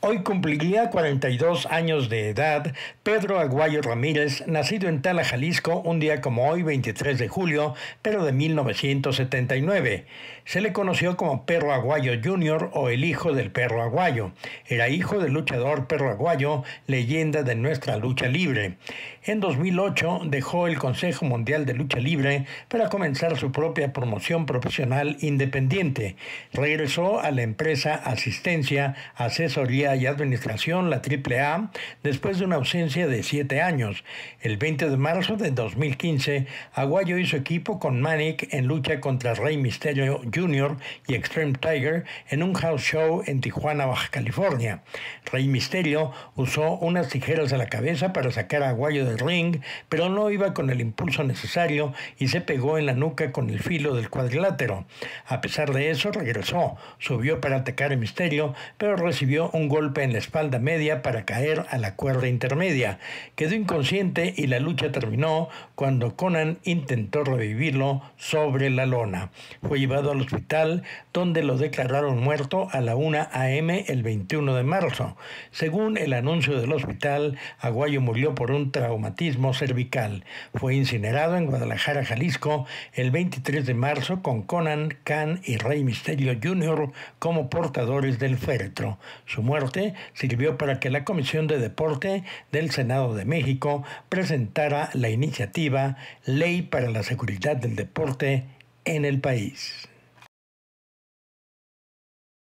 Hoy cumpliría 42 años de edad Pedro Aguayo Ramírez, nacido en Tala, Jalisco, un día como hoy, 23 de julio, pero de 1979. Se le conoció como Perro Aguayo Jr. o el hijo del Perro Aguayo. Era hijo del luchador Perro Aguayo, leyenda de nuestra lucha libre. En 2008 dejó el Consejo Mundial de Lucha Libre para comenzar su propia promoción profesional independiente. Regresó a la empresa Asistencia, Asesoría y Administración, la AAA, después de una ausencia de siete años. El 20 de marzo de 2015, Aguayo hizo equipo con Manic en lucha contra Rey Mysterio Jr. y Extreme Tiger en un house show en Tijuana, Baja California. Rey Mysterio usó unas tijeras a la cabeza para sacar a Aguayo del ring, pero no iba con el impulso necesario y se pegó en la nuca con el filo del cuadrilátero. A pesar de eso, regresó, subió para atacar a Misterio, pero recibió un golpe golpe en la espalda media para caer a la cuerda intermedia. Quedó inconsciente y la lucha terminó cuando Conan intentó revivirlo sobre la lona. Fue llevado al hospital donde lo declararon muerto a la 1 a.m. el 21 de marzo. Según el anuncio del hospital, Aguayo murió por un traumatismo cervical. Fue incinerado en Guadalajara, Jalisco, el 23 de marzo con Conan, Khan y Rey Misterio Jr. como portadores del féretro. Su muerte sirvió para que la Comisión de Deporte del Senado de México presentara la iniciativa Ley para la Seguridad del Deporte en el país.